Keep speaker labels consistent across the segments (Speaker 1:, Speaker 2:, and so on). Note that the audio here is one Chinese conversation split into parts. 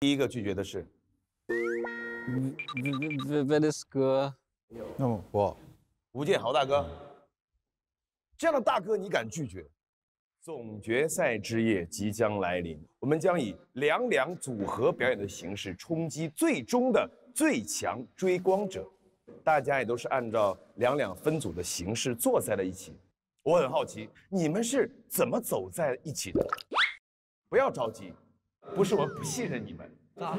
Speaker 1: 第一个拒绝的是，嗯嗯嗯，那是哥。那么我，吴建豪大哥，这样的大哥你敢拒绝？总决赛之夜即将来临，我们将以两两组合表演的形式冲击最终的最强追光者。大家也都是按照两两分组的形式坐在了一起。我很好奇，你们是怎么走在一起的？不要着急。不是我们不信任你们，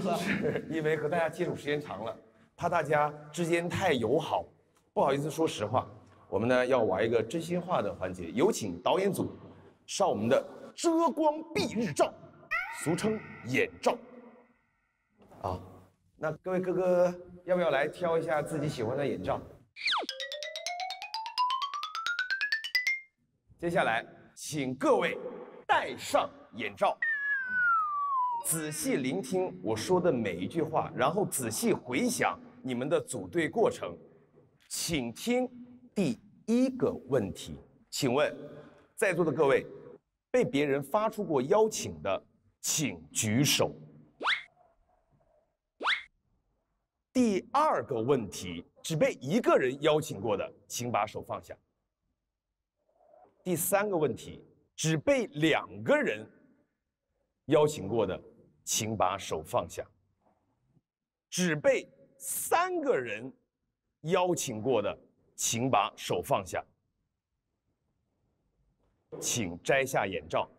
Speaker 1: 是因为和大家接触时间长了，怕大家之间太友好，不好意思说实话。我们呢要玩一个真心话的环节，有请导演组上我们的遮光蔽日照，俗称眼罩。啊，那各位哥哥要不要来挑一下自己喜欢的眼罩？接下来请各位戴上眼罩。仔细聆听我说的每一句话，然后仔细回想你们的组队过程。请听第一个问题，请问在座的各位被别人发出过邀请的，请举手。第二个问题，只被一个人邀请过的，请把手放下。第三个问题，只被两个人邀请过的。请把手放下。只被三个人邀请过的，请把手放下。请摘下眼罩。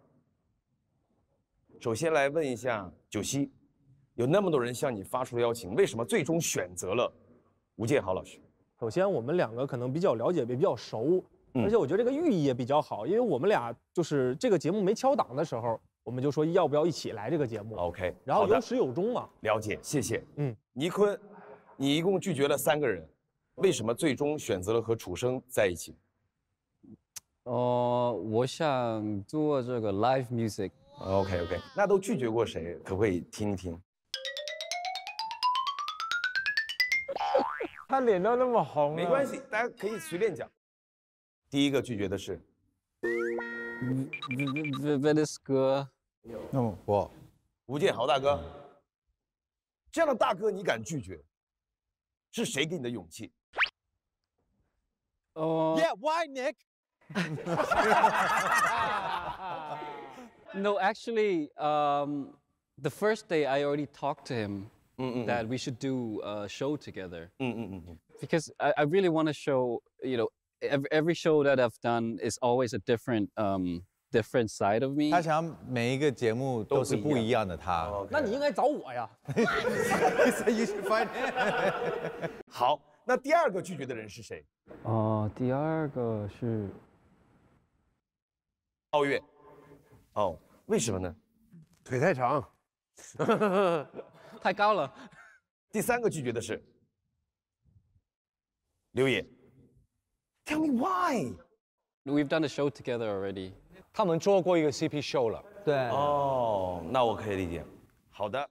Speaker 1: 首先来问一下九溪，有那么多人向你发出邀请，为什么最终选择了吴建豪老师？首先，我们两个可能比较了解，也比较熟，而且我觉得这个寓意也比较好，因为我们俩就是这个节目没敲档的时候。我们就说要不要一起来这个节目？OK，然后有始有终嘛。了解，谢谢。嗯，尼坤，你一共拒绝了三个人，为什么最终选择了和楚生在一起？呃，我想做这个 live music。OK OK，那都拒绝过谁？可不可以听一听？他脸都那么红，没关系，大家可以随便讲。第一个拒绝的是，嗯，威尼斯哥。yeah, why, Nick? no, actually, um, the first day I already talked to him mm -mm. that mm. we should do a show together. Mm, mm, mm because I, I really want to show, you know, every, every show that I've done is always a different um, Different side of me。他想每一个节目都是不一样的他。那你应该找我呀。好，那第二个拒绝的人是谁？哦，第二个是奥月。哦，为什么呢？腿太长。太高了。第三个拒绝的是刘烨。Tell me why? We've done a show together already. 他们做过一个 CP show 了，对，哦，那我可以理解。好的。